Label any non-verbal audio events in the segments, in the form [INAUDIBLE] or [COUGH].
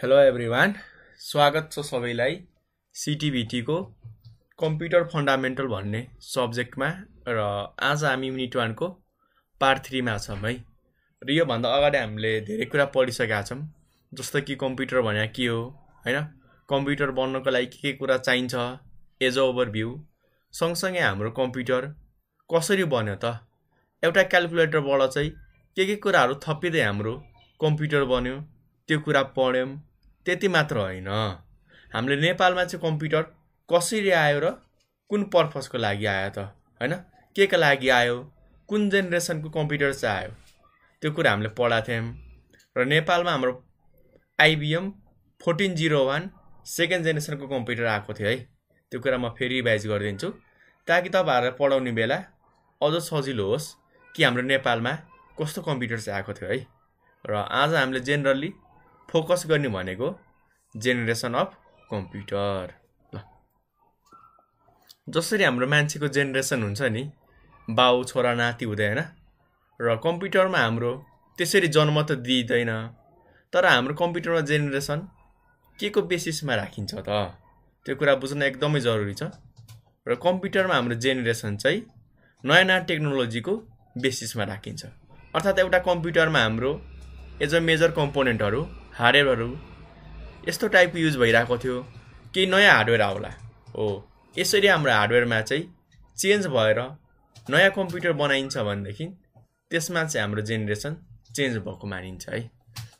hello everyone स्वागत छ सबैलाई सिटिभिटीको कम्प्युटर फन्डामेन्टल भन्ने सब्जेक्टमा र आज हामी युनिट वानको पार्ट थ्रीमा छौँ है र योभन्दा अगाडि हामीले धेरै कुरा पढिसकेका छौँ जस्तो कि कम्प्युटर भने के हो होइन कम्प्युटर बन्नको लागि के के कुरा चाहिन्छ एज अ ओभर भ्यू सँगसँगै हाम्रो कम्प्युटर कसरी बन्यो त एउटा क्यालकुलेटरबाट चाहिँ के के कुराहरू थपिँदै हाम्रो कम्प्युटर बन्यो त्यो कुरा पढ्यौँ त्यति मात्र होइन हामीले नेपालमा चाहिँ कम्प्युटर कसरी आयो र कुन पर्पजको लागि आयो त होइन के का लागि आयो कुन जेनेरेसनको कम्प्युटर चाहिँ आयो त्यो कुरा हामीले पढाएको थियौँ र नेपालमा हाम्रो IBM fourteen zero one second जेनेरेसनको कम्प्युटर आएको थियो है त्यो कुरा म फेरि रिभाइज गरिदिन्छु ताकि तपाईँहरूलाई पढाउने बेला अझ सजिलो होस् कि हाम्रो नेपालमा कस्तो कम्प्युटर चाहिँ आएको थियो है र आज हामीले जेनरली फोकस गर्ने भनेको जेनेरेसन अफ कम्प्युटर ल जसरी हाम्रो मान्छेको जेनेरेसन हुन्छ नि बाउ छोरा नाति हुँदैन र कम्प्युटरमा हाम्रो त्यसरी जन्म त दिइँदैन तर हाम्रो कम्प्युटरमा जेनेरेसन के को बेसिसमा राखिन्छ त त्यो कुरा बुझ्न एकदमै जरुरी छ र कम्प्युटरमा हाम्रो जेनेरेसन चाहिँ नयाँ नयाँ टेक्नोलोजीको बेसिसमा राखिन्छ अर्थात् एउटा कम्प्युटरमा हाम्रो एज अ मेजर कम्पोनेन्टहरू हार्डवेयरहरू यस्तो टाइपको युज भइरहेको थियो केही नयाँ हार्डवेयर आउला हो यसरी हाम्रो हार्डवेयरमा चाहिँ चेन्ज भएर नयाँ कम्प्युटर बनाइन्छ भनेदेखि त्यसमा चाहिँ हाम्रो जेनेरेसन चेन्ज भएको मानिन्छ है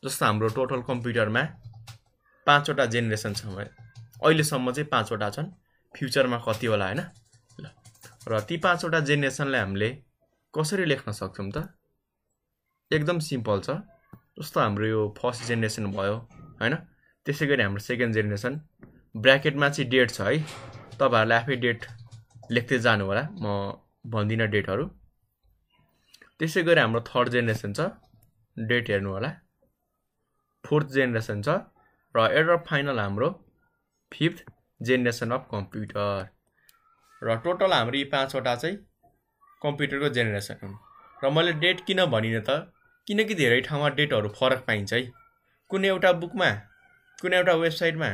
जस्तो हाम्रो टोटल कम्प्युटरमा पाँचवटा जेनेरेसन छ अहिलेसम्म चाहिँ पाँचवटा छन् फ्युचरमा कति होला होइन ल र ती पाँचवटा जेनेरेसनलाई हामीले कसरी लेख्न सक्छौँ त एकदम सिम्पल छ जस्तो हाम्रो यो फर्स्ट जेनेरेसन भयो होइन त्यसै गरी हाम्रो सेकेन्ड जेनेरेसन ब्राकेटमा चाहिँ डेट छ है तपाईँहरूले आफै डेट लेख्दै जानु होला म भन्दिनँ डेटहरू त्यसै गरी हाम्रो थर्ड जेनेरेसन छ डेट हेर्नु होला फोर्थ जेनेरेसन छ र एउटा फाइनल हाम्रो फिफ्थ जेनेरेसन अफ कम्प्युटर र टोटल हाम्रो यी पाँचवटा चाहिँ कम्प्युटरको जेनेरेसन हुन् र मैले डेट किन भनिनँ त किनकि धेरै ठाउँमा डेटहरू फरक पाइन्छ है कुनै एउटा बुकमा कुनै एउटा वेबसाइटमा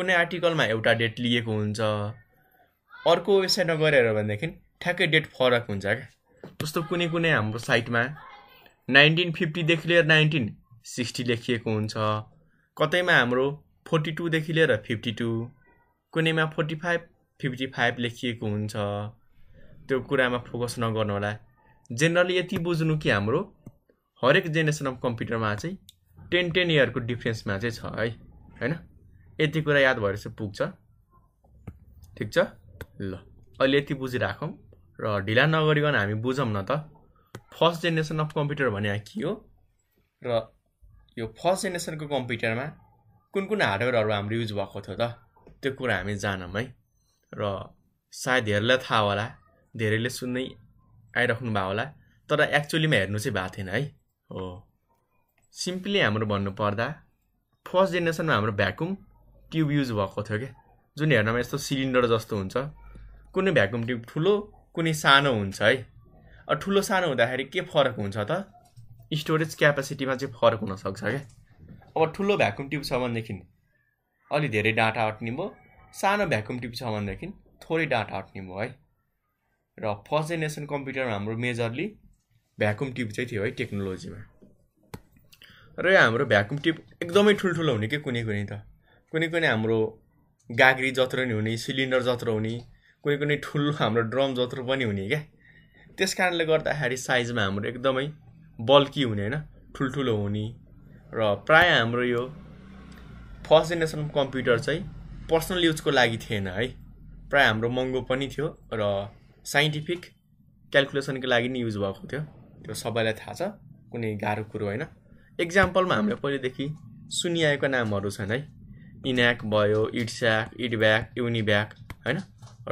कुनै आर्टिकलमा एउटा डेट लिएको हुन्छ अर्को वेबसाइटमा गएर भनेदेखि ठ्याक्कै डेट फरक हुन्छ क्या जस्तो कुनै कुनै हाम्रो साइटमा नाइन्टिन फिफ्टीदेखि लिएर नाइन्टिन सिक्सटी लेखिएको हुन्छ कतैमा हाम्रो फोर्टी टूदेखि लिएर फिफ्टी टू कुनैमा फोर्टी फाइभ फिफ्टी फाइभ लेखिएको हुन्छ त्यो कुरामा फोकस नगर्नु होला जेनरली यति बुझ्नु कि हाम्रो हरेक जेनेरेसन अफ कम्प्युटरमा चाहिँ टेन टेन इयरको डिफ्रेन्समा चाहिँ छ है होइन यति कुरा याद भएर चाहिँ पुग्छ ठिक छ ल अहिले यति बुझिराखौँ र ढिला नगरिकन हामी बुझौँ न त फर्स्ट जेनेरेसन अफ कम्प्युटर भने के हो र यो फर्स्ट जेनेरेसनको कम्प्युटरमा कुन कुन हार्डवेयरहरू हाम्रो युज भएको थियो त त्यो कुरा हामी जानौँ है र सायद धेरैलाई थाहा होला धेरैले सुन्नै आइराख्नु भएको होला तर एक्चुअलीमा हेर्नु चाहिँ भएको थिएन है हो सिम्पली हाम्रो भन्नुपर्दा फर्स्ट जेनेरेसनमा हाम्रो भ्याकुम ट्युब युज भएको थियो क्या जुन हेर्नमा यस्तो सिलिन्डर जस्तो हुन्छ कुनै भ्याकुम ट्युब ठुलो कुनै सानो हुन्छ है अब ठुलो सानो हुँदाखेरि के फरक हुन्छ त स्टोरेज क्यापेसिटीमा चाहिँ फरक हुनसक्छ क्या अब ठुलो भ्याकुम ट्युब छ भनेदेखि अलि धेरै डाटा अट्ने भयो सानो भ्याकुम ट्युब छ भनेदेखि थोरै डाटा अट्ने भयो है र फर्स्ट जेनेरेसन कम्प्युटरमा हाम्रो मेजरली भ्याकुम ट्युब चाहिँ थियो है टेक्नोलोजीमा र यो हाम्रो भ्याकुम ट्युब एकदमै ठुल्ठुलो हुने के कुनै कुनै त कुनै कुनै हाम्रो गाग्री जत्रो नि हुने सिलिन्डर जत्रो हुने कुनै कुनै ठुलो हाम्रो ड्रम जत्रो पनि हुने क्या त्यस कारणले गर्दाखेरि साइजमा हाम्रो एकदमै बल्की हुने होइन ठुल्ठुलो हुने र प्राय हाम्रो यो फर्स्ट जेनेरेसन कम्प्युटर चाहिँ पर्सनल युजको लागि थिएन है प्राय हाम्रो महँगो पनि थियो र साइन्टिफिक क्यालकुलेसनको लागि नि युज भएको थियो त्यो सबैलाई थाहा छ कुनै गाह्रो कुरो होइन इक्जाम्पलमा हामीले पहिलेदेखि सुनिआएको नामहरू छन् है इन्याक भयो इट्स्याक इडब्याक युनिब्याक होइन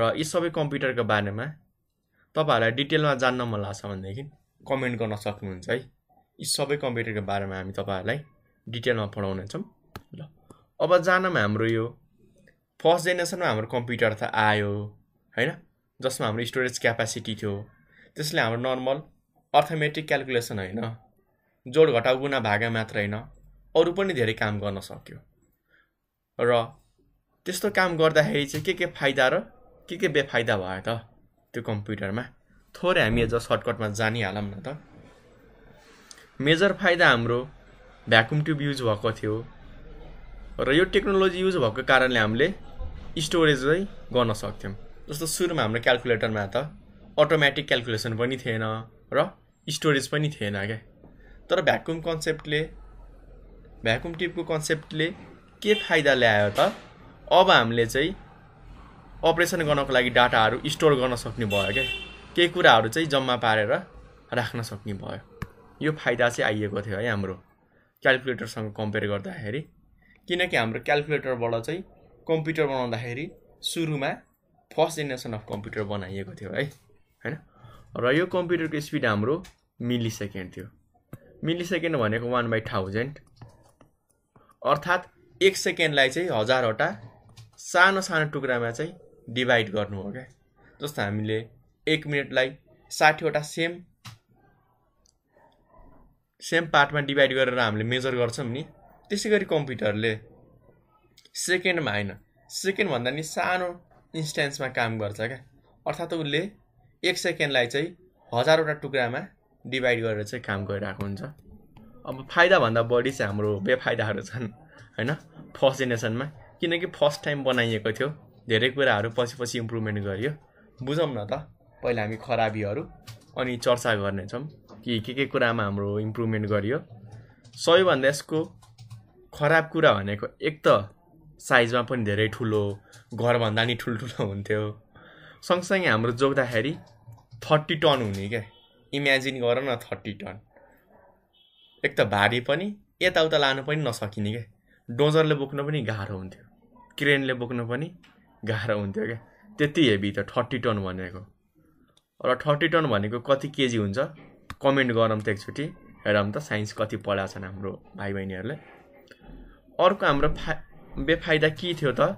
र यी सबै कम्प्युटरको बारेमा तपाईँहरूलाई डिटेलमा जान्न मन लाग्छ भनेदेखि कमेन्ट गर्न सक्नुहुन्छ है यी सबै कम्प्युटरको बारेमा हामी तपाईँहरूलाई डिटेलमा पढाउनेछौँ ल अब जानमा हाम्रो यो फर्स्ट जेनेरेसनमा हाम्रो कम्प्युटर त आयो होइन जसमा हाम्रो स्टोरेज क्यापासिटी थियो त्यसले हाम्रो नर्मल अर्थमेटिक क्यालकुलेसन होइन जोड घटाउ गुना भागा मात्र होइन अरू पनि धेरै काम गर्न सक्यो र त्यस्तो काम गर्दाखेरि चाहिँ के के फाइदा र के के बेफाइदा भयो त त्यो कम्प्युटरमा थोरै हामी एज सर्टकटमा जानिहालौँ न त मेजर फाइदा हाम्रो भ्याकुम ट्युब युज भएको थियो र यो टेक्नोलोजी युज भएको कारणले हामीले स्टोरेज स्टोरेजै गर्न सक्थ्यौँ जस्तो सुरुमा हाम्रो क्यालकुलेटरमा त अटोमेटिक क्यालकुलेसन पनि थिएन र स्टोरेज पनि थिएन क्या तर भ्याकुम कन्सेप्टले भ्याकुम टिपको कन्सेप्टले के फाइदा ल्यायो त अब हामीले चाहिँ अपरेसन गर्नको लागि डाटाहरू स्टोर गर्न सक्ने भयो क्या केही कुराहरू चाहिँ जम्मा पारेर राख्न सक्ने भयो यो फाइदा चाहिँ आइएको थियो है हाम्रो क्यालकुलेटरसँग कम्पेयर गर्दाखेरि किनकि हाम्रो क्यालकुलेटरबाट चाहिँ कम्प्युटर बनाउँदाखेरि सुरुमा फर्स्ट जेनेरेसन अफ कम्प्युटर बनाइएको थियो है र यो कम्प्युटरको स्पिड हाम्रो मिली सेकेन्ड थियो मिली सेकेन्ड भनेको वान बाई थाउजन्ड अर्थात् एक सेकेन्डलाई चाहिँ हजारवटा सानो सानो टुक्रामा चाहिँ डिभाइड गर्नु हो क्या जस्तो हामीले एक मिनटलाई साठीवटा सेम सेम पार्टमा डिभाइड गरेर हामीले मेजर गर्छौँ नि त्यसै गरी कम्प्युटरले सेकेन्डमा होइन सेकेन्डभन्दा नि सानो इन्स्टेन्समा काम गर्छ क्या अर्थात् उसले एक सेकेन्डलाई चाहिँ हजारवटा टुक्रामा डिभाइड गरेर चाहिँ काम गरिरहेको हुन्छ अब फाइदाभन्दा बढी चाहिँ हाम्रो बेफाइदाहरू छन् होइन फर्स्ट जेनेरेसनमा किनकि फर्स्ट टाइम बनाइएको थियो धेरै कुराहरू पछि पछि इम्प्रुभमेन्ट गरियो बुझौँ न त पहिला हामी खराबीहरू अनि चर्चा गर्नेछौँ कि के के कुरामा हाम्रो इम्प्रुभमेन्ट गरियो सबैभन्दा यसको खराब कुरा भनेको एक त साइजमा पनि धेरै ठुलो घरभन्दा नि ठुल्ठुलो हुन्थ्यो सँगसँगै हाम्रो जोग्दाखेरि थर्टी टन हुने क्या इमेजिन गर न थर्टी टन एक त भारी पनि यताउता लानु पनि नसकिने क्या डोजरले बोक्नु पनि गाह्रो हुन्थ्यो क्रेनले बोक्नु पनि गाह्रो हुन्थ्यो क्या त्यति हेभी त थर्टी टन भनेको र थर्टी टन भनेको कति केजी हुन्छ कमेन्ट गरौँ त एकचोटि हेरौँ त साइन्स कति पढाएको छन् हाम्रो भाइ बहिनीहरूले अर्को हाम्रो फा बेफाइदा के थियो त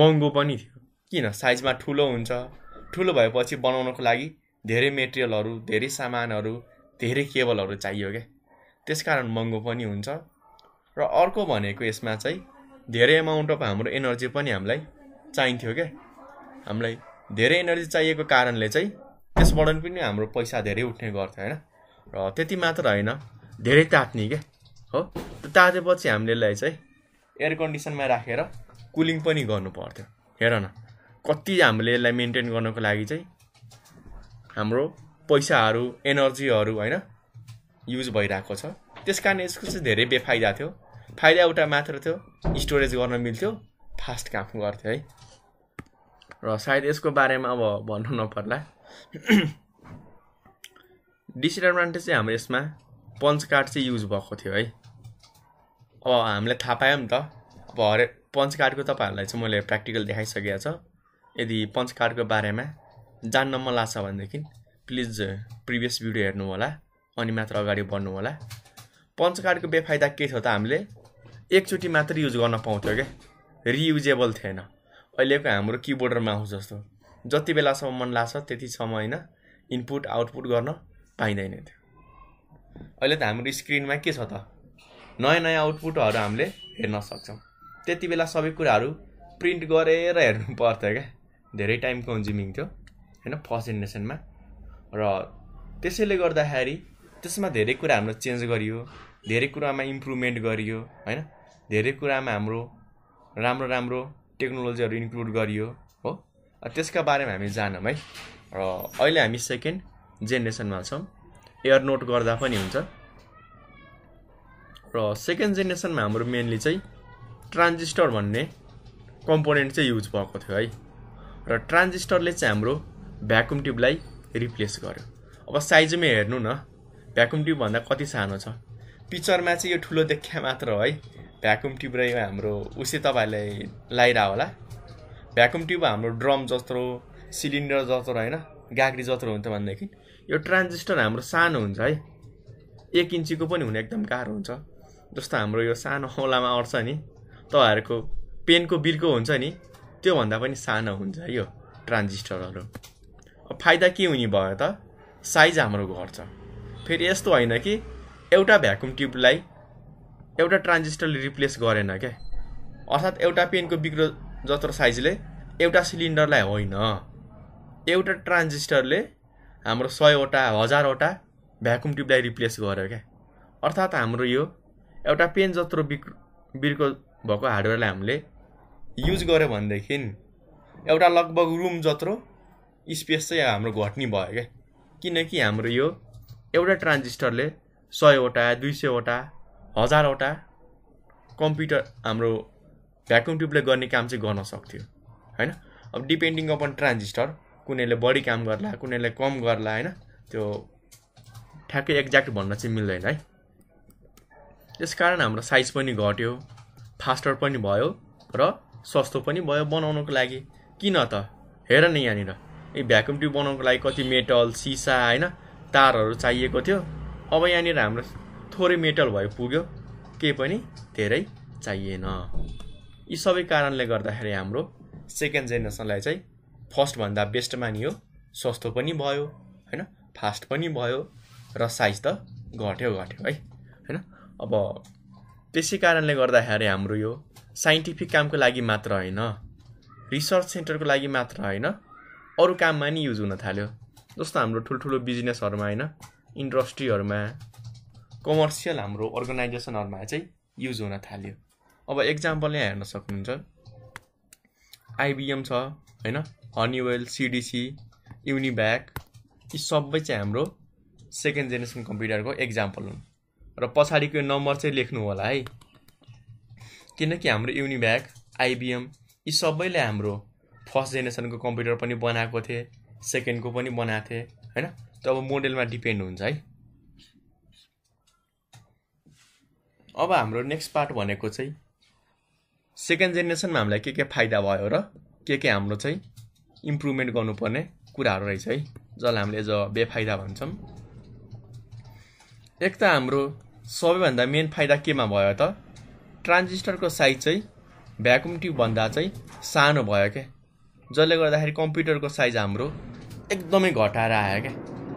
महँगो पनि थियो किन साइजमा ठुलो हुन्छ ठुलो भएपछि बनाउनको लागि धेरै मेटेरियलहरू धेरै सामानहरू धेरै केबलहरू चाहियो क्या त्यस कारण महँगो पनि हुन्छ र अर्को भनेको यसमा चाहिँ धेरै एमाउन्ट अफ हाम्रो एनर्जी पनि हामीलाई चाहिन्थ्यो क्या हामीलाई धेरै एनर्जी चाहिएको कारणले चाहिँ त्यसबाट पनि हाम्रो पैसा धेरै उठ्ने गर्थ्यो होइन र त्यति मात्र होइन धेरै तात्ने क्या हो त्यो तातेपछि हामीले चाहिँ एयर कन्डिसनमा राखेर कुलिङ पनि गर्नु पर्थ्यो हेर न कति हामीले यसलाई मेन्टेन गर्नको लागि चाहिँ हाम्रो पैसाहरू एनर्जीहरू होइन युज भइरहेको छ त्यस कारण यसको चाहिँ धेरै बेफाइदा थियो फाइदा एउटा मात्र थियो स्टोरेज गर्न मिल्थ्यो फास्ट काम गर्थ्यो है र सायद यसको बारेमा अब भन्नु नपर्ला [CLEARS THROAT] डिसएडभान्टेज चाहिँ हाम्रो यसमा पन्च कार्ड चाहिँ युज भएको थियो है अब हामीलाई थाहा पायो नि त अब हरेक पन्च कार्डको तपाईँहरूलाई चाहिँ मैले प्र्याक्टिकल देखाइसकेको छ यदि पञ्च कार्डको बारेमा जान्न मन लाग्छ भनेदेखि प्लिज प्रिभियस भिडियो हेर्नु होला अनि मात्र अगाडि होला बढ्नु पञ्च कार्डको बेफाइदा के छ त हामीले एकचोटि मात्र युज गर्न पाउँथ्यो क्या रियुजेबल थिएन अहिलेको हाम्रो किबोर्ड र माउस जस्तो जति बेलासम्म मन लाग्छ त्यतिसम्म होइन इनपुट आउटपुट गर्न पाइँदैन थियो अहिले त हाम्रो स्क्रिनमा के छ त नयाँ नयाँ आउटपुटहरू हामीले हेर्न सक्छौँ त्यति बेला सबै कुराहरू प्रिन्ट गरेर हेर्नु पर्थ्यो क्या धेरै टाइम कन्ज्युमिङ थियो होइन फर्स्ट जेनेरेसनमा र त्यसैले गर्दाखेरि त्यसमा धेरै कुरा हाम्रो चेन्ज गरियो धेरै कुरामा इम्प्रुभमेन्ट गरियो होइन धेरै कुरामा हाम्रो राम्रो राम्रो टेक्नोलोजीहरू इन्क्लुड गरियो हो त्यसका बारेमा हामी जानौँ है र अहिले हामी सेकेन्ड जेनेरेसनमा छौँ एयर नोट गर्दा पनि हुन्छ र सेकेन्ड जेनेरेसनमा हाम्रो मेनली चाहिँ ट्रान्जिस्टर भन्ने कम्पोनेन्ट चाहिँ युज भएको थियो है र ट्रान्जिस्टरले चाहिँ हाम्रो भ्याकुम ट्युबलाई रिप्लेस गर्यो अब साइजमै हेर्नु न भ्याकुम ट्युबभन्दा कति सानो छ पिक्चरमा चाहिँ यो ठुलो देख्या मात्र हो है भ्याकुम ट्युब र यो हाम्रो उसै तपाईँहरूलाई लगाइरह होला भ्याकुम ट्युब हाम्रो ड्रम जत्रो सिलिन्डर जत्रो होइन गाग्री जत्रो हुन्छ भनेदेखि यो ट्रान्जिस्टर हाम्रो सानो हुन्छ है एक इन्चीको पनि हुन एकदम गाह्रो हुन्छ जस्तो हाम्रो यो सानो औलामा अट्छ नि तपाईँहरूको पेनको बिर्को हुन्छ नि त्योभन्दा पनि सानो हुन्छ यो ट्रान्जिस्टरहरू फाइदा के हुने भयो त साइज हाम्रो घट्छ फेरि यस्तो होइन कि एउटा भ्याकुम ट्युबलाई एउटा ट्रान्जिस्टरले रिप्लेस गरेन क्या अर्थात् एउटा पेनको बिग्रो जत्रो साइजले एउटा सिलिन्डरलाई होइन एउटा ट्रान्जिस्टरले हाम्रो सयवटा हजारवटा भ्याकुम ट्युबलाई रिप्लेस गर्यो क्या अर्थात् हाम्रो यो एउटा पेन जत्रो बिग्रो बिर्को भएको हार्डवेयरलाई हामीले युज गऱ्यो भनेदेखि एउटा लगभग रुम जत्रो स्पेस चाहिँ हाम्रो घट्ने भयो क्या किनकि हाम्रो यो एउटा ट्रान्जिस्टरले सयवटा दुई सयवटा हजारवटा कम्प्युटर हाम्रो भ्याकुम ट्युबले गर्ने काम चाहिँ गर्न सक्थ्यो होइन अब डिपेन्डिङ अपन ट्रान्जिस्टर कुनैले बढी काम गर्ला कुनैले कम गर्ला होइन त्यो ठ्याक्कै एक्ज्याक्ट भन्न चाहिँ मिल्दैन है त्यस कारण हाम्रो साइज पनि घट्यो फास्टर पनि भयो र सस्तो पनि भयो बनाउनको लागि किन त हेर न यहाँनिर ए भ्याकुम ट्युब बनाउनुको लागि कति मेटल सिसा होइन तारहरू चाहिएको थियो अब यहाँनिर हाम्रो थोरै मेटल भयो पुग्यो केही पनि धेरै चाहिएन यी सबै कारणले गर्दाखेरि हाम्रो सेकेन्ड जेनेरेसनलाई चाहिँ फर्स्टभन्दा बेस्ट मानियो सस्तो पनि भयो होइन फास्ट पनि भयो र साइज त घट्यो घट्यो है होइन अब त्यसै कारणले गर्दाखेरि हाम्रो यो साइन्टिफिक कामको लागि मात्र होइन रिसर्च सेन्टरको लागि मात्र होइन अरू काममा नि युज हुन थाल्यो जस्तो हाम्रो ठुल्ठुलो बिजनेसहरूमा होइन इन्डस्ट्रीहरूमा कमर्सियल हाम्रो अर्गनाइजेसनहरूमा चाहिँ युज हुन थाल्यो अब एक्जाम्पल यहाँ हेर्न सक्नुहुन्छ आइबिएम छ होइन हनिवेल सिडिसी युनिब्याक यी सबै चाहिँ हाम्रो सेकेन्ड जेनेरेसन कम्प्युटरको एक्जाम्पल हुन् र पछाडिको नम्बर चाहिँ लेख्नु होला है किनकि हाम्रो युनिभ्याक आइबिएम यी सबैले हाम्रो फर्स्ट जेनेरेसनको कम्प्युटर पनि बनाएको थिए सेकेन्डको पनि बनाएको थिए होइन त अब मोडेलमा डिपेन्ड हुन्छ है अब हाम्रो नेक्स्ट पार्ट भनेको चाहिँ सेकेन्ड जेनेरेसनमा हामीलाई के के फाइदा भयो र के के हाम्रो चाहिँ इम्प्रुभमेन्ट गर्नुपर्ने कुराहरू रहेछ है जसलाई हामीले एज अ बेफाइदा भन्छौँ एक त हाम्रो सबैभन्दा मेन फाइदा केमा भयो त ट्रान्जिस्टरको साइज चाहिँ भ्याकुम ट्युबभन्दा चाहिँ सानो भयो क्या जसले गर्दाखेरि कम्प्युटरको साइज हाम्रो एकदमै घटाएर आयो क्या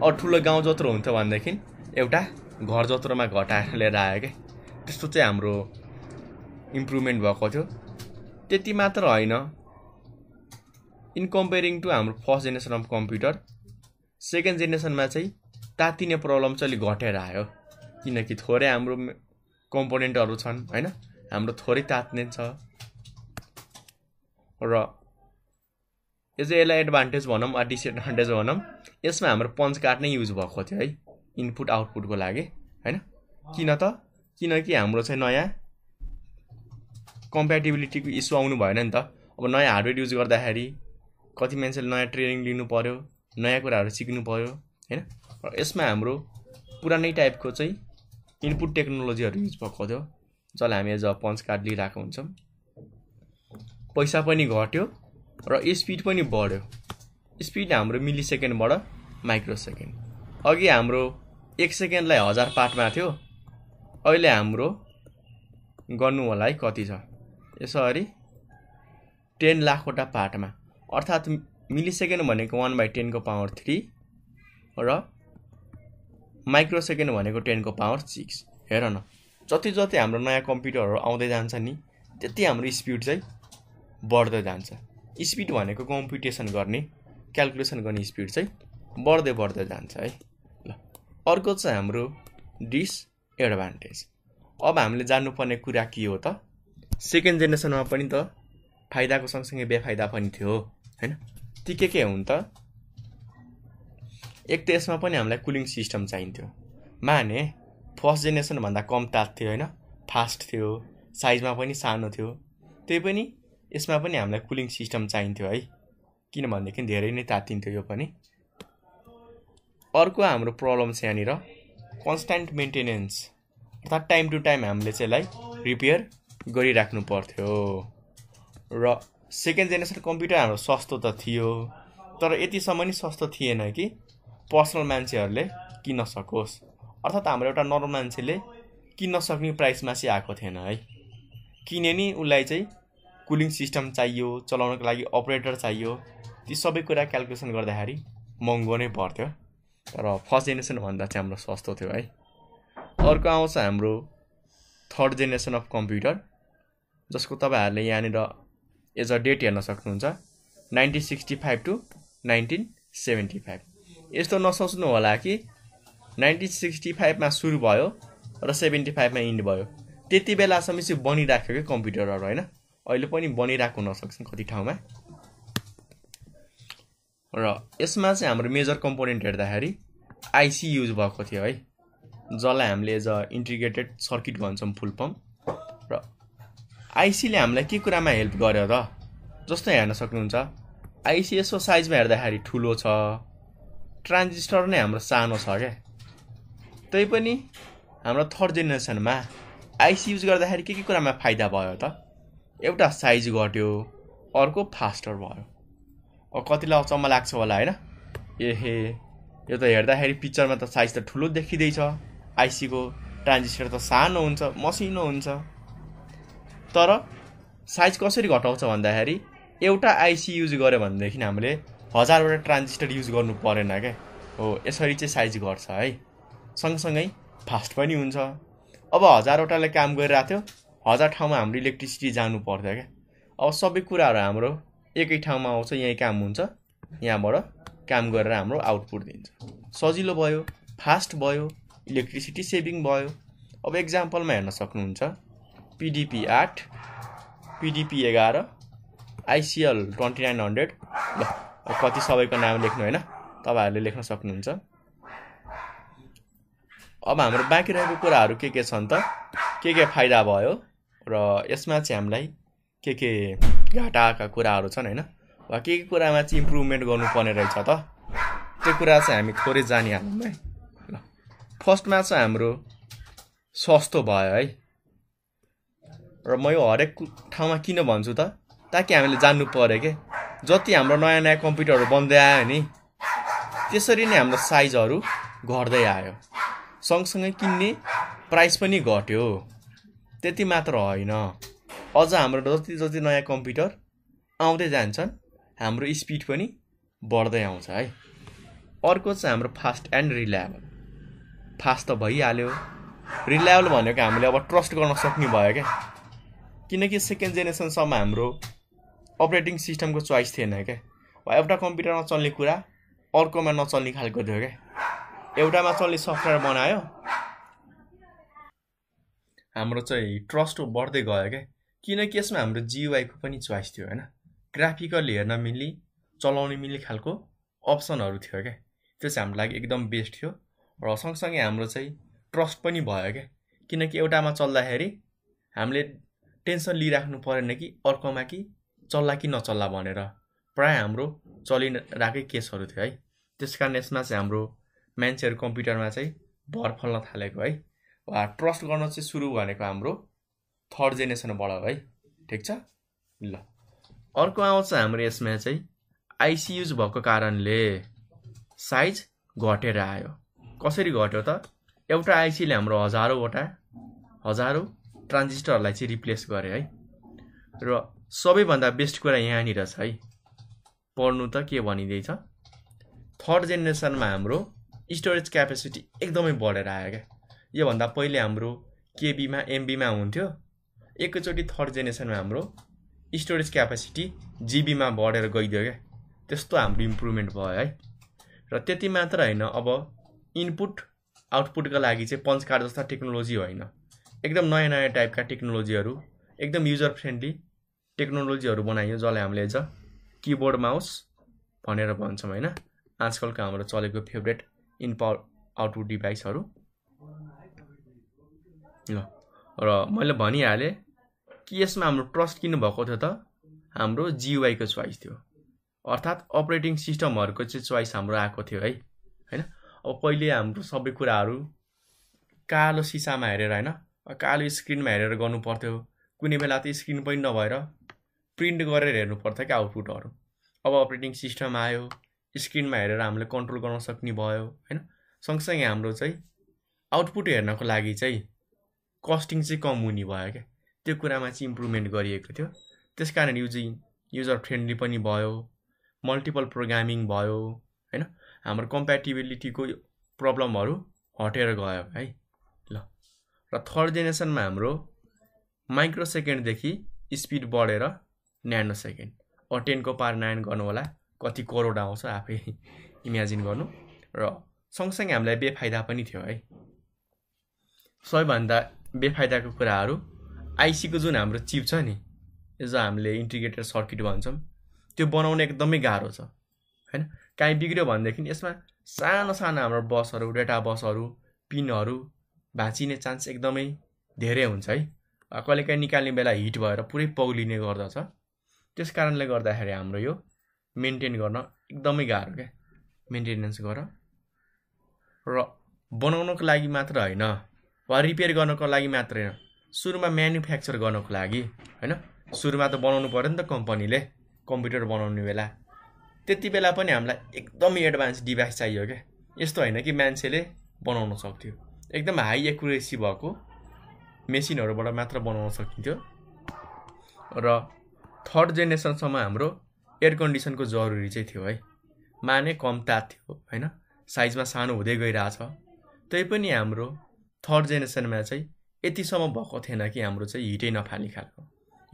अरू ठुलो गाउँ जत्रो हुन्थ्यो भनेदेखि एउटा घर जत्रोमा घटाएर लिएर आयो क्या त्यस्तो चाहिँ हाम्रो इम्प्रुभमेन्ट भएको थियो त्यति मात्र होइन इन कम्पेरिङ टु हाम्रो first generation of computer second जेनेरेसनमा चाहिँ तातिने प्रब्लम चाहिँ अलिक घटेर आयो किनकि थोरै हाम्रो कम्पोनेन्टहरू छन् होइन हाम्रो थोरै तात्ने छ र चाहिँ यसलाई एडभान्टेज भनौँ वा डिसएडभान्टेज भनौँ यसमा हाम्रो पन्च कार्ड नै युज भएको थियो है इनपुट आउटपुटको लागि होइन किन त किनकि हाम्रो चाहिँ नयाँ कम्प्याटिबिलिटीको इस्यु आउनु भएन नि त अब नयाँ हार्डवेयर युज गर्दाखेरि कति मान्छेले नयाँ ट्रेनिङ लिनु पऱ्यो नयाँ कुराहरू सिक्नु पऱ्यो होइन र यसमा हाम्रो पुरानै टाइपको चाहिँ इनपुट टेक्नोलोजीहरू युज भएको थियो जसलाई हामी एज अ पन्च कार्ड लिइरहेको हुन्छौँ पैसा पनि घट्यो र स्पिड पनि बढ्यो स्पिड हाम्रो मिली सेकेन्डबाट माइक्रो सेकेन्ड अघि हाम्रो एक सेकेन्डलाई हजार पार्टमा थियो अहिले हाम्रो गर्नु होला है कति छ यसरी टेन लाखवटा पार्टमा अर्थात् मिली सेकेन्ड भनेको वान बाई टेनको पावर थ्री र माइक्रो सेकेन्ड भनेको टेनको पावर सिक्स हेर न जति जति हाम्रो नयाँ कम्प्युटरहरू आउँदै जान्छ नि त्यति हाम्रो स्पिड चाहिँ बढ्दै जान्छ स्पिड भनेको कम्पिटिसन गर्ने क्यालकुलेसन गर्ने स्पिड चाहिँ बढ्दै बढ्दै जान्छ है ल अर्को चाहिँ हाम्रो डिस एडभान्टेज अब हामीले जान्नुपर्ने कुरा के हो त सेकेन्ड जेनेरेसनमा पनि त फाइदाको सँगसँगै बेफाइदा पनि थियो होइन ती के के हुन् त एक त यसमा पनि हामीलाई कुलिङ सिस्टम चाहिन्थ्यो माने फर्स्ट जेनेरेसनभन्दा कम तात थियो होइन फास्ट थियो साइजमा पनि सानो थियो त्यही पनि यसमा पनि हामीलाई कुलिङ सिस्टम चाहिन्थ्यो है किनभनेदेखि धेरै नै तातिन्थ्यो यो पनि अर्को हाम्रो प्रब्लम छ यहाँनिर कन्सट्यान्ट मेन्टेनेन्स अर्थात् टाइम टु टाइम हामीले चाहिँ यसलाई रिपेयर गरिराख्नु पर्थ्यो र सेकेन्ड जेनेरेसन कम्प्युटर हाम्रो सस्तो त थियो तर यतिसम्म नि सस्तो थिएन कि पर्सनल मान्छेहरूले किन्न सकोस् अर्थात् हाम्रो एउटा नर्मल मान्छेले किन्न सक्ने प्राइसमा चाहिँ आएको थिएन है किने नि उसलाई चाहिँ कुलिङ सिस्टम चाहियो चलाउनको लागि अपरेटर चाहियो ती सबै कुरा क्यालकुलेसन गर्दाखेरि महँगो नै पर्थ्यो तर फर्स्ट जेनेरेसन भन्दा चाहिँ हाम्रो सस्तो थियो है अर्को आउँछ हाम्रो थर्ड जेनेरेसन अफ कम्प्युटर जसको तपाईँहरूले यहाँनिर एज अ डेट हेर्न सक्नुहुन्छ nineteen sixty five to nineteen seventy five यस्तो नसोच्नु होला कि नाइन्टिन सिक्सटी फाइभमा सुरु भयो र सेभेन्टी फाइभमा इन्ड भयो त्यति बेलासम्म चाहिँ बनिराख्यो कि कम्प्युटरहरू होइन अहिले पनि बनिरहेको हुनसक्छ कति ठाउँमा र यसमा चाहिँ हाम्रो मेजर कम्पोनेन्ट हेर्दाखेरि आइसी युज भएको थियो है जसलाई हामीले एज अ इन्टिग्रेटेड सर्किट भन्छौँ फुल पम्प र आइसीले हामीलाई के कुरामा हेल्प गर्यो र जस्तो हेर्न सक्नुहुन्छ आइसी यसो साइजमा हेर्दाखेरि ठुलो छ ट्रान्जिस्टर नै हाम्रो सानो छ क्या तै पनि हाम्रो थर्ड जेनेरेसनमा आइसी युज गर्दाखेरि के के कुरामा फाइदा भयो त एउटा साइज घट्यो अर्को फास्टर भयो कतिलाई अचम्म लाग्छ होला होइन एहे यो त हेर्दाखेरि पिक्चरमा त साइज त ठुलो देखिँदैछ आइसीको ट्रान्जिस्टर त सानो हुन्छ मसिनो हुन्छ तर साइज कसरी घटाउँछ भन्दाखेरि एउटा आइसी युज गऱ्यो भनेदेखि हामीले हजारवटा ट्रान्जिस्टर युज गर्नु परेन क्या हो यसरी चाहिँ साइज गर्छ है सँगसँगै फास्ट पनि हुन्छ अब हजारवटाले काम गरिरहेको थियो हजार ठाउँमा हाम्रो इलेक्ट्रिसिटी जानु पर्थ्यो क्या अब सबै कुराहरू हाम्रो एकै ठाउँमा आउँछ यहीँ काम हुन्छ यहाँबाट काम गरेर हाम्रो आउटपुट दिन्छ सजिलो भयो फास्ट भयो इलेक्ट्रिसिटी सेभिङ भयो अब एक्जाम्पलमा हेर्न सक्नुहुन्छ पिडिपी आठ पिडिपी एघार आइसिएल ट्वेन्टी नाइन हन्ड्रेड ल कति सबैको नाम लेख्नु होइन तपाईँहरूले लेख्न सक्नुहुन्छ अब हाम्रो बाँकी रहेको कुराहरू के के छन् त के के फाइदा भयो र यसमा चाहिँ हामीलाई के के घाटाका कुराहरू छन् होइन वा के के कुरामा चाहिँ इम्प्रुभमेन्ट गर्नुपर्ने रहेछ त त्यो कुरा चाहिँ हामी थोरै जानिहालौँ है ल फर्स्टमा चाहिँ हाम्रो सस्तो भयो है र म यो हरेक ठाउँमा किन भन्छु त ताकि हामीले जान्नु पऱ्यो के जति हाम्रो नयाँ नयाँ कम्प्युटरहरू बन्दै आयो नि त्यसरी नै हाम्रो साइजहरू घट्दै आयो सँगसँगै किन्ने प्राइस पनि घट्यो त्यति मात्र होइन अझ हाम्रो जति जति नयाँ कम्प्युटर आउँदै जान्छन् हाम्रो स्पिड पनि बढ्दै आउँछ है अर्को चाहिँ हाम्रो फास्ट एन्ड रिलायबल फास्ट त भइहाल्यो रिलायबल भनेको हामीले अब ट्रस्ट गर्न सक्ने भयो क्या किनकि सेकेन्ड जेनेरेसनसम्म हाम्रो अपरेटिङ सिस्टमको चोइस थिएन क्या वा एउटा कम्प्युटरमा चल्ने कुरा अर्कोमा नचल्ने खालको थियो क्या एउटामा चल्ने सफ्टवेयर बनायो हाम्रो चाहिँ ट्रस्ट बढ्दै गयो क्या किनकि यसमा हाम्रो जिवाईको पनि चोइस थियो होइन ग्राफिकल हेर्न मिल्ने चलाउने मिल्ने खालको अप्सनहरू थियो क्या त्यो चाहिँ हाम्रो लागि एकदम बेस्ट थियो र सँगसँगै हाम्रो चाहिँ ट्रस्ट पनि भयो क्या किनकि एउटामा चल्दाखेरि हामीले टेन्सन लिइराख्नु परेन कि अर्कोमा कि चल्ला कि नचल्ला भनेर प्राय हाम्रो चलिरहेकै केसहरू थियो है त्यस कारण यसमा चाहिँ हाम्रो मान्छेहरू कम्प्युटरमा चाहिँ भर फल्न थालेको है वा ट्रस्ट गर्न चाहिँ सुरु भनेको हाम्रो थर्ड जेनेरेसनबाट है ठिक छ ल अर्को आउँछ हाम्रो यसमा चाहिँ युज भएको कारणले साइज घटेर आयो कसरी घट्यो त एउटा आइसीले हाम्रो हजारौँवटा हजारौँ ट्रान्जिस्टरलाई चाहिँ रिप्लेस गरे है र सबैभन्दा बेस्ट कुरा यहाँनिर छ है पढ्नु त के भनिँदैछ थर्ड जेनेरेसनमा हाम्रो स्टोरेज क्यापेसिटी एकदमै बढेर आयो क्या योभन्दा पहिले हाम्रो केबीमा एमबीमा हुन्थ्यो एकैचोटि थर्ड जेनेरेसनमा हाम्रो स्टोरेज क्यापेसिटी जिबीमा बढेर गइदियो क्या त्यस्तो हाम्रो इम्प्रुभमेन्ट भयो है र त्यति मात्र होइन अब इनपुट आउटपुटका लागि चाहिँ पञ्चकार जस्ता टेक्नोलोजी होइन एकदम नयाँ नयाँ टाइपका टेक्नोलोजीहरू एकदम युजर फ्रेन्डली टेक्नोलोजीहरू बनाइयो जसलाई हामीले एज अ किबोर्ड माउस भनेर भन्छौँ होइन आजकलको हाम्रो चलेको फेभरेट इन पावर आउटपुट डिभाइसहरू ल र मैले भनिहालेँ कि यसमा हाम्रो ट्रस्ट किन भएको थियो त हाम्रो जिवाईको चोइस थियो अर्थात् अपरेटिङ सिस्टमहरूको चाहिँ चोइस हाम्रो आएको थियो है होइन अब पहिले हाम्रो सबै कुराहरू कालो सिसामा हेरेर होइन कालो स्क्रिनमा हेरेर गर्नु पर्थ्यो कुनै बेला त स्क्रिन पनि नभएर प्रिन्ट गरेर हेर्नु हेर्नुपर्छ क्या आउटपुटहरू अब अपरेटिङ सिस्टम आयो स्क्रिनमा हेरेर हामीले कन्ट्रोल गर्न सक्ने भयो होइन सँगसँगै हाम्रो चाहिँ आउटपुट हेर्नको लागि चाहिँ कस्टिङ चाहिँ कम हुने भयो क्या त्यो कुरामा चाहिँ इम्प्रुभमेन्ट गरिएको थियो त्यस कारण युजिङ युजर फ्रेन्डली पनि भयो मल्टिपल प्रोग्रामिङ भयो होइन हाम्रो कम्प्याटिबिलिटीको प्रब्लमहरू हटेर गयो है ल र थर्ड जेनेरेसनमा हाम्रो माइक्रो सेकेन्डदेखि स्पिड बढेर न्यानो सेकेन्ड अटेन्डको टेनको पार नाइन गर्नु होला कति करोड आउँछ आफै इमेजिन गर्नु र सँगसँगै हामीलाई बेफाइदा पनि थियो है सबैभन्दा बेफाइदाको कुराहरू आइसीको जुन हाम्रो चिप छ नि जो हामीले इन्टिग्रेटेड सर्किट भन्छौँ त्यो बनाउन एकदमै गाह्रो छ होइन काहीँ बिग्रियो भनेदेखि यसमा सानो सानो हाम्रो बसहरू डेटा बसहरू पिनहरू भाँचिने चान्स एकदमै धेरै हुन्छ है कहिलेकाहीँ निकाल्ने बेला हिट भएर पुरै पौलिने गर्दछ त्यस कारणले गर्दाखेरि हाम्रो यो मेन्टेन गर्न एकदमै गाह्रो क्या मेन्टेनेन्स गर र बनाउनको लागि मात्र होइन वा रिपेयर गर्नको लागि मात्र होइन सुरुमा म्यानुफ्याक्चर गर्नको लागि होइन सुरुमा त बनाउनु पऱ्यो नि त कम्पनीले कम्प्युटर बनाउने बेला त्यति बेला पनि हामीलाई एकदमै एडभान्स डिभाइस चाहियो क्या यस्तो होइन कि मान्छेले बनाउन सक्थ्यो एकदम हाई एकुरेसी भएको मेसिनहरूबाट मात्र बनाउन सकिन्थ्यो र थर्ड जेनेरेसनसम्म हाम्रो एयर कन्डिसनको जरुरी चाहिँ थियो है माने कम तात थियो होइन साइजमा सानो हुँदै गइरहेछ त्यही पनि हाम्रो थर्ड जेनेरेसनमा चाहिँ यतिसम्म भएको थिएन कि हाम्रो चाहिँ हिटै नफाल्ने खालको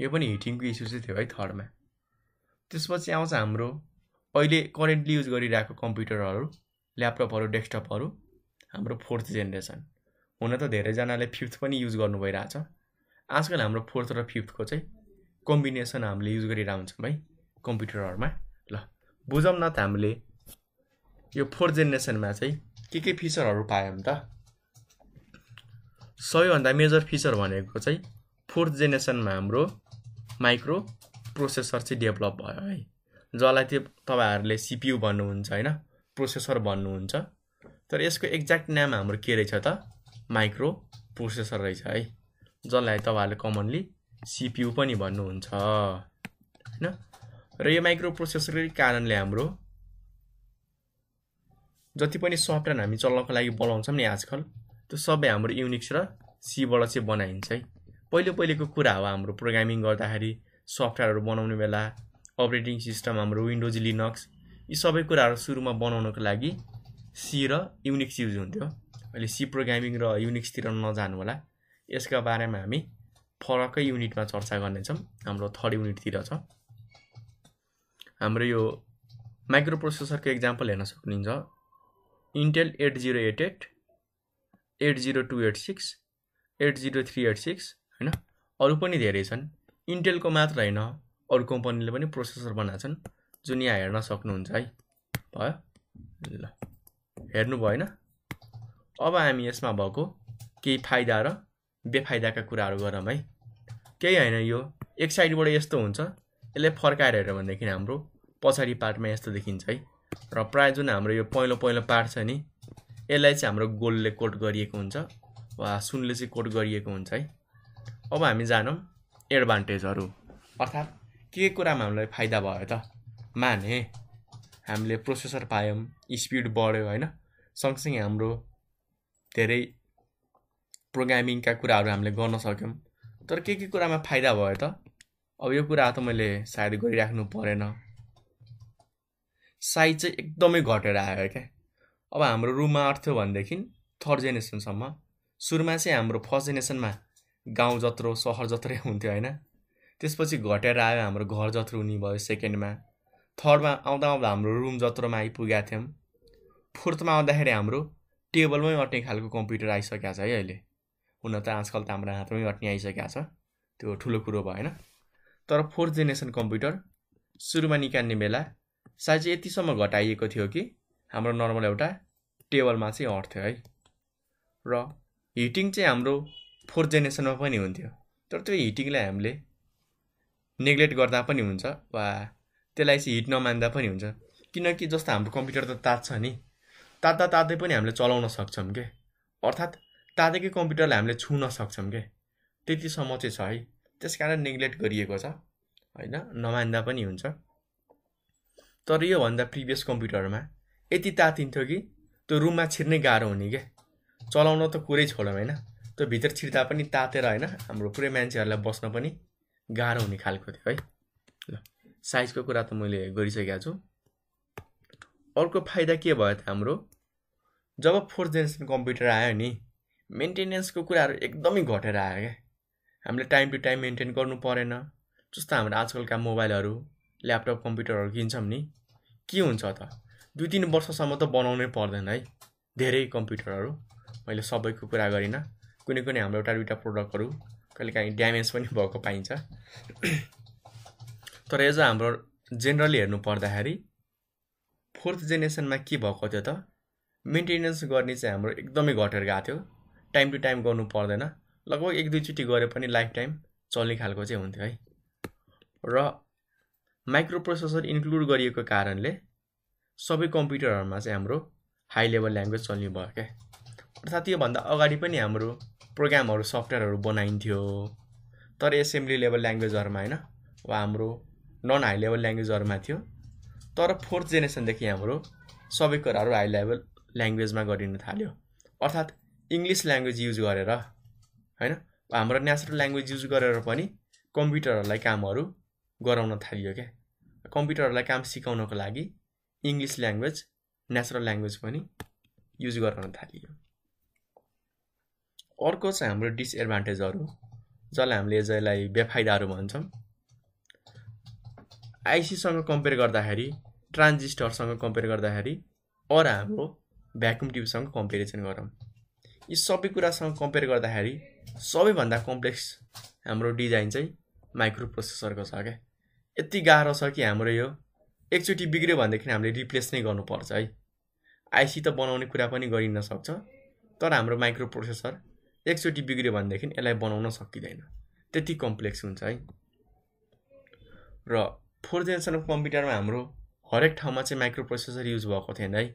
यो पनि हिटिङको इस्यु चाहिँ थियो है थर्डमा त्यसपछि आउँछ हाम्रो अहिले करेन्टली युज गरिरहेको कम्प्युटरहरू ल्यापटपहरू डेस्कटपहरू हाम्रो फोर्थ जेनेरेसन हुन त धेरैजनाले फिफ्थ पनि युज गर्नु भइरहेछ आजकल हाम्रो फोर्थ र फिफ्थको चाहिँ कम्बिनेसन हामीले युज गरेर हुन्छौँ है कम्प्युटरहरूमा ल बुझौँ न त हामीले यो फोर्थ जेनेरेसनमा चाहिँ के के फिचरहरू पायौँ त सबैभन्दा मेजर फिचर भनेको चाहिँ फोर्थ जेनेरेसनमा हाम्रो माइक्रो प्रोसेसर चाहिँ डेभलप भयो है जसलाई त्यो तपाईँहरूले सिपियु भन्नुहुन्छ होइन प्रोसेसर भन्नुहुन्छ तर यसको एक्ज्याक्ट नाम हाम्रो के रहेछ त माइक्रो प्रोसेसर रहेछ है जसलाई तपाईँहरूले कमनली सिपियु पनि भन्नुहुन्छ होइन र यो माइक्रो प्रोसेसरकै कारणले हाम्रो जति पनि सफ्टवेयर हामी चल्नको लागि बोलाउँछौँ नि आजकल त्यो सबै हाम्रो युनिक्स र सीबाट चाहिँ बनाइन्छ है पहिलो पहिलेको कुरा हो हाम्रो प्रोग्रामिङ गर्दाखेरि सफ्टवेयरहरू बनाउने बेला अपरेटिङ सिस्टम हाम्रो विन्डोज लिनक्स यी सबै कुराहरू सुरुमा बनाउनको लागि सी र युनिक्स युज हुन्थ्यो अहिले सी प्रोग्रामिङ र युनिक्सतिर नजानु होला यसका बारेमा हामी फरकै युनिटमा चर्चा गर्नेछौँ हाम्रो थर्ड युनिटतिर छ हाम्रो यो माइक्रो प्रोसेसरको एक्जाम्पल हेर्न सक्नुहुन्छ Intel eight zero eight eight eight zero two eight six eight zero three eight six होइन अरू पनि धेरै छन् इन्टेलको मात्र होइन अरू कम्पनीले पनि प्रोसेसर बनाएको छन् जुन यहाँ हेर्न सक्नुहुन्छ है भयो ल हेर्नु भयो होइन अब हामी यसमा भएको केही फाइदा र बेफाइदाका कुराहरू गरौँ है केही होइन यो एक साइडबाट यस्तो हुन्छ यसले फर्काएर हेऱ्यो भनेदेखि हाम्रो पछाडि पार्टमा यस्तो देखिन्छ है र प्रायः जुन हाम्रो यो पहिलो पहिलो पार्ट छ नि यसलाई चाहिँ हाम्रो गोलले कोट गरिएको हुन्छ वा सुनले चाहिँ कोट गरिएको हुन्छ है अब हामी जानौँ एडभान्टेजहरू अर्थात् के कुरामा हामीलाई फाइदा भयो त माने हामीले प्रोसेसर पायौँ स्पिड बढ्यो होइन सँगसँगै हाम्रो धेरै प्रोग्रामिङका कुराहरू हामीले गर्न सक्यौँ तर के के कुरामा फाइदा भयो त अब यो कुरा त मैले सायद गरिराख्नु परेन साइज चाहिँ एकदमै घटेर आयो क्या अब हाम्रो रुममा अर्थ्यो भनेदेखि थर्ड जेनेरेसनसम्म सुरुमा चाहिँ हाम्रो फर्स्ट जेनेरेसनमा गाउँ जत्रो सहर जत्रै हुन्थ्यो होइन त्यसपछि घटेर आयो हाम्रो घर जत्रो हुने भयो सेकेन्डमा थर्डमा आउँदा आउँदा हाम्रो रुम जत्रोमा आइपुगेका थियौँ फोर्थमा आउँदाखेरि हाम्रो टेबलमै अट्ने खालको कम्प्युटर आइसकेको छ है अहिले हुन त आजकल त हाम्रो हातमै हट्ने आइसकेको छ त्यो ठुलो कुरो भएन तर फोर्थ जेनेरेसन कम्प्युटर सुरुमा निकाल्ने बेला साइज यतिसम्म घटाइएको थियो कि हाम्रो नर्मल एउटा टेबलमा चाहिँ अट्थ्यो है र हिटिङ चाहिँ हाम्रो फोर्थ जेनेरेसनमा पनि हुन्थ्यो तर त्यो हिटिङलाई हामीले नेग्लेक्ट गर्दा पनि हुन्छ वा त्यसलाई चाहिँ हिट नमान्दा पनि हुन्छ किनकि जस्तो हाम्रो कम्प्युटर त तात्छ नि तात्दा तात्दै पनि हामीले चलाउन सक्छौँ के अर्थात् तातेकै कम्प्युटरलाई हामीले छुन सक्छौँ के त्यतिसम्म चाहिँ छ है त्यस कारण नेग्लेक्ट गरिएको छ होइन नमान्दा पनि हुन्छ तर योभन्दा प्रिभियस कम्प्युटरमा यति तातिन्थ्यो कि त्यो रुममा छिर्नै गाह्रो हुने क्या चलाउन त कुरै छोडौँ होइन त्यो भित्र छिर्दा पनि तातेर होइन हाम्रो पुरै मान्छेहरूलाई बस्न पनि गाह्रो हुने खालको थियो है ल साइजको कुरा त मैले गरिसकेको छु अर्को फाइदा के भयो त हाम्रो जब फोर्थ जेनेरेसन कम्प्युटर आयो नि मेन्टेनेन्सको कुराहरू एकदमै घटेर आयो क्या हामीले टाइम टु टाइम मेन्टेन गर्नु परेन जस्तो हाम्रो आजकलका मोबाइलहरू ल्यापटप कम्प्युटरहरू किन्छौँ नि के हुन्छ त दुई तिन वर्षसम्म त बनाउनै पर्दैन है धेरै कम्प्युटरहरू मैले सबैको कुरा गरिनँ कुनै कुनै हाम्रो एउटा दुइटा कहिले कहिलेकाहीँ ड्यामेज पनि भएको पाइन्छ तर एज हाम्रो जेनरली हेर्नु पर्दाखेरि फोर्थ जेनेरेसनमा के भएको थियो त मेन्टेनेन्स गर्ने चाहिँ हाम्रो एकदमै घटेर गएको थियो टाइम टु टाइम गर्नु पर्दैन लगभग एक दुईचोटि गरे पनि लाइफ टाइम चल्ने खालको चाहिँ हुन्थ्यो है र माइक्रो प्रोसेसर इन्क्लुड गरिएको कारणले सबै कम्प्युटरहरूमा चाहिँ हाम्रो हाई लेभल ल्याङ्ग्वेज चल्ने भयो क्या अर्थात् योभन्दा अगाडि पनि हाम्रो प्रोग्रामहरू सफ्टवेयरहरू बनाइन्थ्यो तर एसेम्ब्ली लेभल ल्याङ्ग्वेजहरूमा होइन वा हाम्रो नन हाई लेभल ल्याङ्ग्वेजहरूमा थियो तर फोर्थ जेनेरेसनदेखि हाम्रो सबै कुराहरू हाई लेभल ल्याङ्ग्वेजमा गरिन थाल्यो अर्थात् इङ्ग्लिस ल्याङ्ग्वेज युज गरेर होइन हाम्रो नेचुरल ल्याङ्ग्वेज युज गरेर पनि कम्प्युटरहरूलाई कामहरू गराउन थालियो क्या कम्प्युटरहरूलाई काम सिकाउनको लागि इङ्ग्लिस ल्याङ्ग्वेज नेचुरल ल्याङ्ग्वेज पनि युज गराउन थालियो अर्को चाहिँ हाम्रो डिसएडभान्टेजहरू जसलाई हामीले जसलाई बेफाइदाहरू भन्छौँ आइसीसँग कम्पेयर गर्दाखेरि ट्रान्जिस्टरसँग कम्पेयर गर्दाखेरि अरू हाम्रो भ्याकुम ट्युबसँग कम्पेरिजन गरौँ यी सबै कुरासँग कम्पेयर गर्दाखेरि सबैभन्दा कम्प्लेक्स हाम्रो डिजाइन चाहिँ माइक्रो प्रोसेसरको छ क्या यति गाह्रो छ कि हाम्रो यो एकचोटि बिग्रियो भनेदेखि हामीले रिप्लेस नै गर्नुपर्छ है आइसी त बनाउने कुरा पनि गरिन सक्छ तर हाम्रो माइक्रो प्रोसेसर एकचोटि बिग्रियो भनेदेखि यसलाई बनाउन सकिँदैन त्यति कम्प्लेक्स हुन्छ है र फोर्थ जेनेरेसनको कम्प्युटरमा हाम्रो हरेक ठाउँमा चाहिँ माइक्रो प्रोसेसर युज भएको थिएन है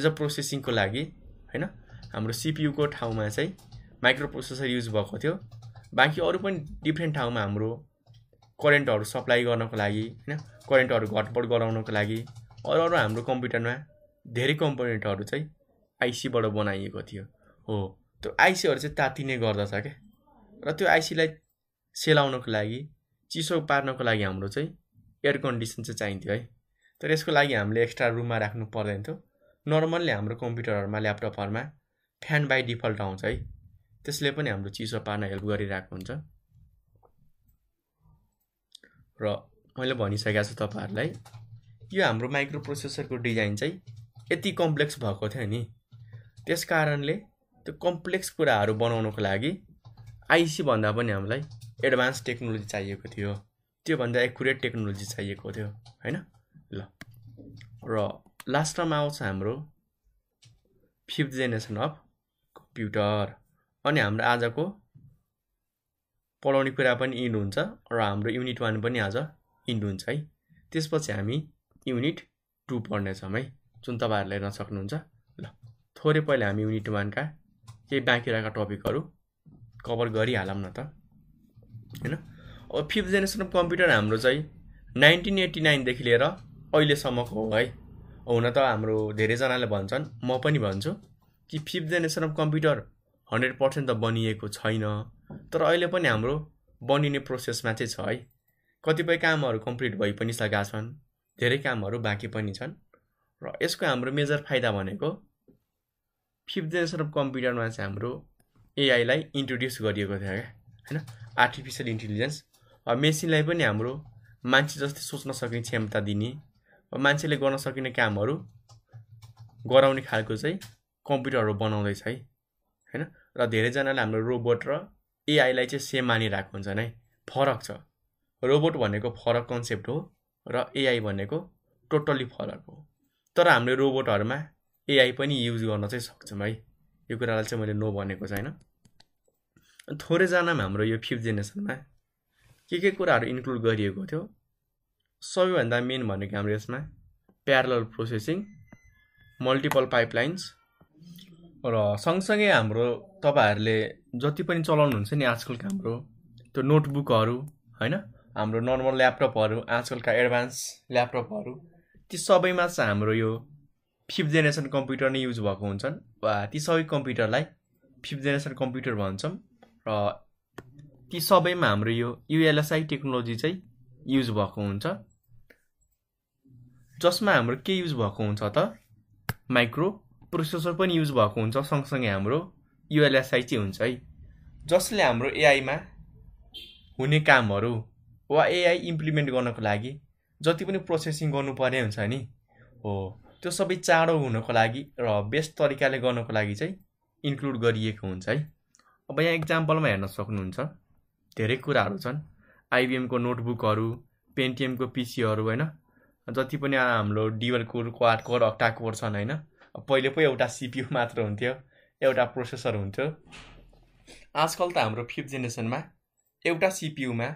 एज अ प्रोसेसिङको लागि होइन हाम्रो सिपियुको ठाउँमा चाहिँ माइक्रो प्रोसेसर युज भएको थियो बाँकी अरू पनि डिफ्रेन्ट ठाउँमा हाम्रो करेन्टहरू सप्लाई गर्नको लागि होइन करेन्टहरू घटबड गराउनको लागि अरू अरू हाम्रो कम्प्युटरमा धेरै कम्पोनेन्टहरू चाहिँ आइसीबाट बनाइएको थियो हो त्यो आइसीहरू चाहिँ तातिने गर्दछ क्या र त्यो आइसीलाई सेलाउनको लागि चिसो पार्नको लागि हाम्रो चाहिँ एयर कन्डिसन चाहिँ चाहिन्थ्यो है तर यसको लागि हामीले एक्स्ट्रा रुममा राख्नु पर्दैन थियो नर्मल्ली हाम्रो कम्प्युटरहरूमा ल्यापटपहरूमा फ्यान बाई डिफल्ट आउँछ है त्यसले पनि हाम्रो चिसो पार्न हेल्प गरिरहेको हुन्छ र मैले भनिसकेको छु तपाईँहरूलाई यो हाम्रो माइक्रो प्रोसेसरको डिजाइन चाहिँ यति कम्प्लेक्स भएको थियो नि त्यस कारणले त्यो कम्प्लेक्स कुराहरू बनाउनको लागि आइसीभन्दा पनि हामीलाई एडभान्स टेक्नोलोजी चाहिएको थियो त्योभन्दा एकुरेट टेक्नोलोजी चाहिएको थियो होइन ल र लास्टमा आउँछ हाम्रो फिफ्थ जेनेरेसन अफ कम्प्युटर अनि हाम्रो आजको पढाउने कुरा पनि इन्ड हुन्छ र हाम्रो युनिट वान पनि आज इन्ड हुन्छ है त्यसपछि हामी युनिट टू पढ्नेछौँ है जुन तपाईँहरूले हेर्न सक्नुहुन्छ ल थोरै पहिले हामी युनिट वानका केही बाँकी रहेका टपिकहरू कभर गरिहालौँ न त होइन अब फिफ्थ जेनेरेसन अफ कम्प्युटर हाम्रो चाहिँ नाइन्टिन एट्टी नाइनदेखि लिएर अहिलेसम्मको हो है हुन त हाम्रो धेरैजनाले भन्छन् म पनि भन्छु कि fifth generation of computer hundred percent त बनिएको छैन तर अहिले पनि हाम्रो बनिने प्रोसेसमा चाहिँ छ है कतिपय कामहरू कम्प्लिट भइ पनि सकेका छन् धेरै कामहरू बाँकी पनि छन् र यसको हाम्रो मेजर फाइदा भनेको फिफ्थ जेनेरेसन अफ कम्प्युटरमा चाहिँ हाम्रो एआईलाई इन्ट्रोड्युस गरिएको थियो क्या होइन आर्टिफिसियल इन्टेलिजेन्स र मेसिनलाई पनि हाम्रो मान्छे जस्तै सोच्न सक्ने क्षमता दिने र मान्छेले गर्न सकिने कामहरू गराउने खालको चाहिँ कम्प्युटरहरू बनाउँदैछ है होइन र धेरैजनाले हाम्रो रोबोट र एआईलाई चाहिँ सेम मानिरहेको हुन्छ नै फरक छ रोबोट भनेको फरक कन्सेप्ट हो र एआई भनेको टोटल्ली फरक हो तर हामीले रोबोटहरूमा एआई पनि युज गर्न चाहिँ सक्छौँ है यो कुरालाई चाहिँ मैले नो भनेको छैन थोरैजनामा हाम्रो यो फिफ्थ जेनेरेसनमा के के कुराहरू इन्क्लुड गरिएको थियो सबैभन्दा मेन भनेको हाम्रो यसमा प्यारल प्रोसेसिङ मल्टिपल पाइपलाइन्स र सँगसँगै हाम्रो तपाईँहरूले जति पनि चलाउनुहुन्छ नि आजकलको हाम्रो त्यो नोटबुकहरू होइन हाम्रो नर्मल ल्यापटपहरू आजकलका एडभान्स ल्यापटपहरू ती सबैमा चाहिँ हाम्रो यो फिफ्थ जेनेरेसन कम्प्युटर नै युज भएको हुन्छन् वा ती सबै कम्प्युटरलाई फिफ्थ जेनेरेसन कम्प्युटर भन्छौँ र ती सबैमा हाम्रो यो युएलएसआई टेक्नोलोजी चाहिँ युज भएको हुन्छ जसमा हाम्रो के युज भएको हुन्छ त माइक्रो प्रोसेसर पनि युज भएको हुन्छ सँगसँगै हाम्रो युएलएसआई चाहिँ हुन्छ है जसले हाम्रो एआईमा हुने कामहरू वा एआई इम्प्लिमेन्ट गर्नको लागि जति पनि प्रोसेसिङ गर्नुपर्ने हुन्छ नि हो त्यो सबै चाँडो हुनको लागि र बेस्ट तरिकाले गर्नको लागि चाहिँ इन्क्लुड गरिएको हुन्छ है अब यहाँ इक्जाम्पलमा हेर्न सक्नुहुन्छ धेरै कुराहरू छन् आइबिएमको नोटबुकहरू पेन्टिएमको पिसीहरू होइन जति पनि हाम्रो dual core quad core octa core छन् होइन पहिले पो एउटा सिपियु मात्र हुन्थ्यो एउटा प्रोसेसर हुन्थ्यो आजकल त हाम्रो फिफ्थ जेनेरेसनमा एउटा सिपियुमा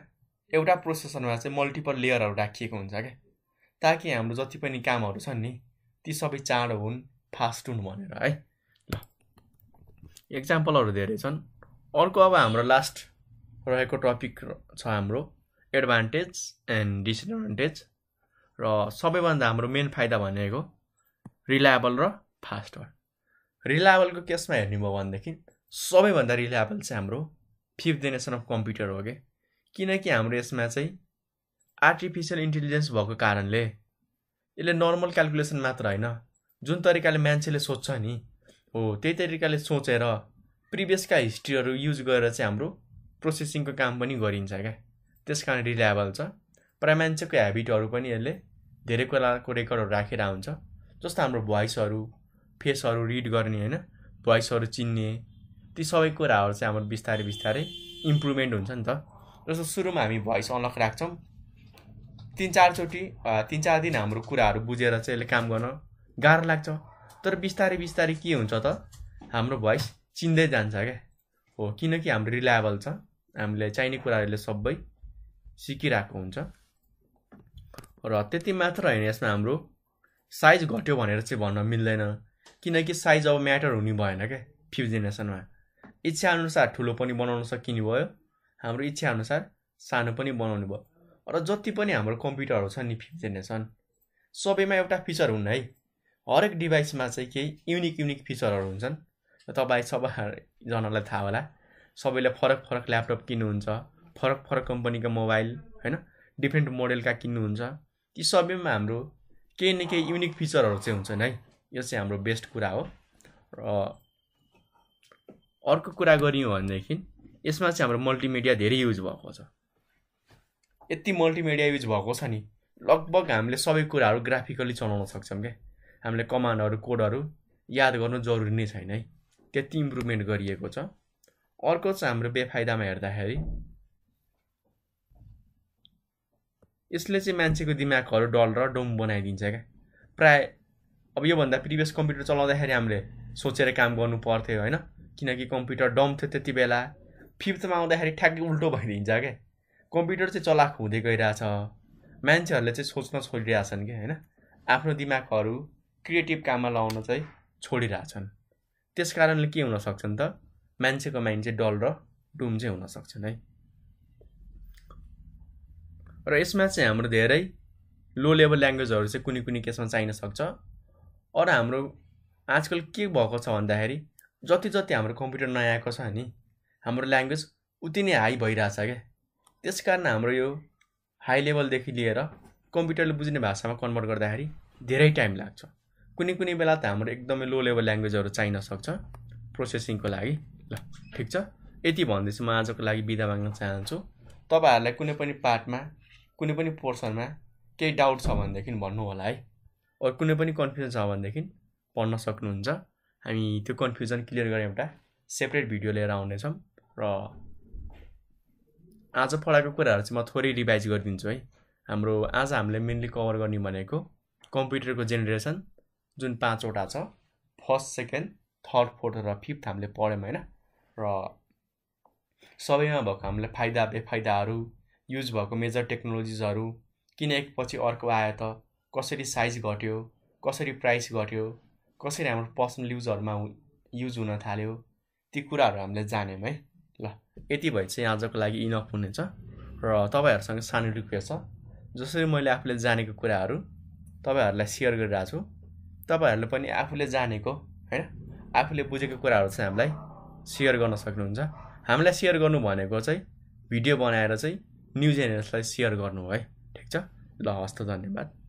एउटा प्रोसेसरमा चाहिँ मल्टिपल लेयरहरू राखिएको हुन्छ क्या ताकि हाम्रो जति पनि कामहरू छन् नि ती सबै चाँडो हुन् फास्ट हुन् भनेर है ल एक्जाम्पलहरू धेरै छन् अर्को अब हाम्रो लास्ट रहेको टपिक छ हाम्रो एडभान्टेज एन्ड डिसएडभान्टेज र सबैभन्दा हाम्रो मेन फाइदा भनेको रिलायबल र फास्ट वान रिलायबलको केसमा हेर्ने भयो भनेदेखि सबैभन्दा रिलायबल चाहिँ हाम्रो फिफ्थ जेनेरेसन अफ कम्प्युटर हो क्या किनकि हाम्रो यसमा चाहिँ आर्टिफिसियल इन्टेलिजेन्स भएको कारणले यसले नर्मल क्यालकुलेसन मात्र होइन जुन तरिकाले मान्छेले सोध्छ नि हो त्यही तरिकाले सोचेर प्रिभियसका हिस्ट्रीहरू युज गरेर चाहिँ हाम्रो प्रोसेसिङको काम पनि गरिन्छ क्या त्यस कारण रिलायबल छ प्रायः मान्छेको हेबिटहरू पनि यसले धेरै कुराको रेकर्डहरू राखेर हुन्छ जस्तो हाम्रो भोइसहरू फेसहरू रिड गर्ने होइन भोइसहरू चिन्ने ती सबै कुराहरू चाहिँ हाम्रो बिस्तारै बिस्तारै इम्प्रुभमेन्ट हुन्छ नि त जस्तो सुरुमा हामी भोइस अनलक राख्छौँ तिन चारचोटि तिन चार दिन हाम्रो कुराहरू बुझेर चाहिँ यसले काम गर्न गाह्रो लाग्छ तर बिस्तारै बिस्तारै के हुन्छ त हाम्रो भोइस चिन्दै जान्छ क्या हो किनकि हाम्रो रिलायबल छ हामीले चाहिने कुराहरूले सबै सिकिरहेको हुन्छ र त्यति मात्र होइन यसमा हाम्रो साइज घट्यो भनेर चाहिँ भन्न मिल्दैन किनकि साइज अब म्याटर हुने भएन क्या फिफ्थ जेनेरेसनमा इच्छाअनुसार ठुलो पनि बनाउन सकिने भयो हाम्रो इच्छाअनुसार सानो पनि बनाउनु भयो र जति पनि हाम्रो कम्प्युटरहरू छन् नि फिफ्थ जेनेरेसन सबैमा एउटा फिचर हुन् है हरेक डिभाइसमा चाहिँ केही युनिक युनिक फिचरहरू हुन्छन् र तपाईँ सबैजनालाई थाहा होला सबैले फरक फरक ल्यापटप किन्नुहुन्छ फरक फरक कम्पनीको मोबाइल होइन डिफ्रेन्ट मोडलका किन्नुहुन्छ ती सबैमा हाम्रो केही न केही युनिक फिचरहरू चाहिँ हुन्छन् है यो चाहिँ हाम्रो बेस्ट कुरा हो र अर्को कुरा गरियो भनेदेखि यसमा चाहिँ हाम्रो मल्टिमिडिया धेरै युज भएको छ यति मल्टिमिडिया युज भएको छ नि लगभग हामीले सबै कुराहरू ग्राफिकली चलाउन सक्छौँ क्या हामीले कमान्डहरू कोडहरू याद गर्नु जरुरी नै छैन है त्यति इम्प्रुभमेन्ट गरिएको छ अर्को चाहिँ हाम्रो बेफाइदामा हेर्दाखेरि यसले चाहिँ मान्छेको दिमागहरू डल र डोम बनाइदिन्छ क्या प्राय अब योभन्दा प्रिभियस कम्प्युटर चलाउँदाखेरि हामीले सोचेर काम गर्नु पर्थ्यो होइन किनकि कम्प्युटर डम थियो त्यति बेला फिफ्थमा आउँदाखेरि ठ्याक्कै उल्टो भइदिन्छ क्या कम्प्युटर चाहिँ चलाएको हुँदै गइरहेछ मान्छेहरूले चाहिँ सोच्न छोडिरहेछन् क्या होइन आफ्नो दिमागहरू क्रिएटिभ काममा लाउन चाहिँ छोडिरहेछन् त्यस कारणले के हुन त मान्छेको माइन्ड चाहिँ डल र डुम चाहिँ हुनसक्छन् है र यसमा चाहिँ हाम्रो धेरै लो लेभल ल्याङ्ग्वेजहरू चाहिँ कुनै कुनै केसमा चाहिन सक्छ अरू हाम्रो आजकल के भएको छ भन्दाखेरि जति जति हाम्रो कम्प्युटर नयाँ आएको छ नि हाम्रो ल्याङ्ग्वेज उति नै हाई भइरहेछ क्या त्यस कारण हाम्रो यो हाई लेभलदेखि लिएर कम्प्युटरले बुझ्ने भाषामा कन्भर्ट गर्दाखेरि धेरै टाइम लाग्छ कुनै कुनै बेला त हाम्रो एकदमै लो लेभल ल्याङ्ग्वेजहरू चाहिन सक्छ प्रोसेसिङको लागि ल ठिक छ यति भन्दैछु म आजको लागि बिदा माग्न चाहन्छु तपाईँहरूलाई कुनै पनि पार्टमा कुनै पनि पोर्सनमा केही डाउट छ भनेदेखि भन्नु होला है अरू कुनै पनि कन्फ्युजन छ भनेदेखि पढ्न सक्नुहुन्छ हामी त्यो कन्फ्युजन क्लियर गरेर एउटा सेपरेट भिडियो लिएर आउनेछौँ र आज पढाएको कुराहरू चाहिँ म थोरै रिभाइज गरिदिन्छु है हाम्रो आज हामीले मेनली कभर गर्ने भनेको कम्प्युटरको जेनेरेसन जुन पाँचवटा छ फर्स्ट सेकेन्ड थर्ड फोर्थ र फिफ्थ हामीले पढ्यौँ होइन र सबैमा भएको हामीले फाइदा बेफाइदाहरू युज भएको मेजर टेक्नोलोजिजहरू किन एकपछि अर्को आयो त कसरी साइज घट्यो कसरी प्राइस घट्यो कसरी हाम्रो पर्सनल युजहरूमा युज हुन थाल्यो ती कुराहरू हामीले जान्यौँ है ल यति भए चाहिँ आजको लागि इनफ हुनेछ र तपाईँहरूसँग सानो रिक्वेस्ट छ जसरी मैले आफूले जानेको कुराहरू तपाईँहरूलाई सेयर गरिरहेको छु तपाईँहरूले पनि आफूले जानेको होइन आफूले बुझेको कुराहरू चाहिँ हामीलाई सेयर गर्न सक्नुहुन्छ हामीलाई सेयर गर्नु भनेको चाहिँ भिडियो बनाएर चाहिँ न्युज जेनेरेसनलाई सेयर गर्नु है ठिक छ ल हस्त धन्यवाद